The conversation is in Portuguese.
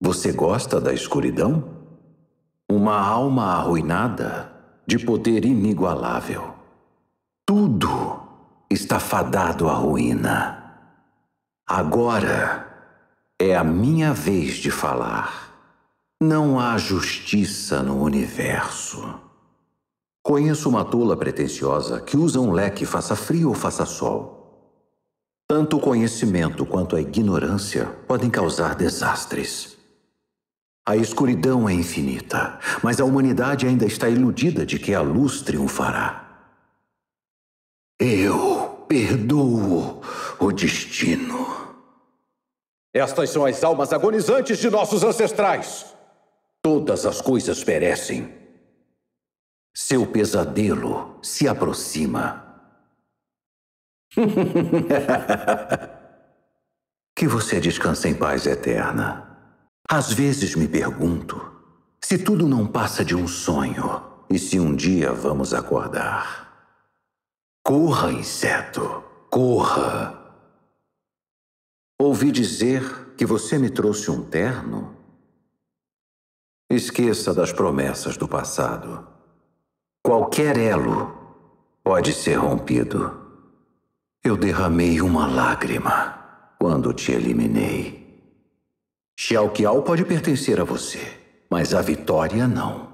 Você gosta da escuridão? Uma alma arruinada de poder inigualável. Tudo está fadado à ruína. Agora é a minha vez de falar. Não há justiça no universo. Conheço uma tola pretensiosa que usa um leque faça frio ou faça sol. Tanto o conhecimento quanto a ignorância podem causar desastres. A escuridão é infinita, mas a humanidade ainda está iludida de que a luz triunfará. Eu perdoo o destino. Estas são as almas agonizantes de nossos ancestrais. Todas as coisas perecem. Seu pesadelo se aproxima. que você descanse em paz eterna. Às vezes me pergunto se tudo não passa de um sonho e se um dia vamos acordar. Corra, inseto, corra! Ouvi dizer que você me trouxe um terno? Esqueça das promessas do passado. Qualquer elo pode ser rompido. Eu derramei uma lágrima quando te eliminei. Xiaoqiao pode pertencer a você, mas a vitória não.